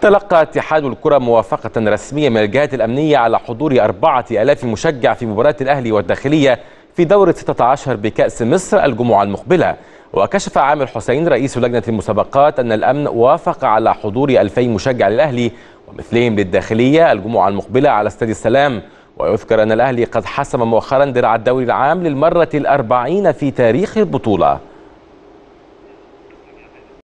تلقى اتحاد الكرة موافقة رسمية من الجهات الأمنية على حضور أربعة ألاف مشجع في مباراة الأهلي والداخلية في دورة 16 بكأس مصر الجمعة المقبلة وكشف عامر حسين رئيس لجنة المسابقات أن الأمن وافق على حضور 2000 مشجع للأهلي ومثلهم للداخلية الجمعة المقبلة على استاد السلام ويذكر أن الأهلي قد حسم مؤخرا درع الدوري العام للمرة الأربعين في تاريخ البطولة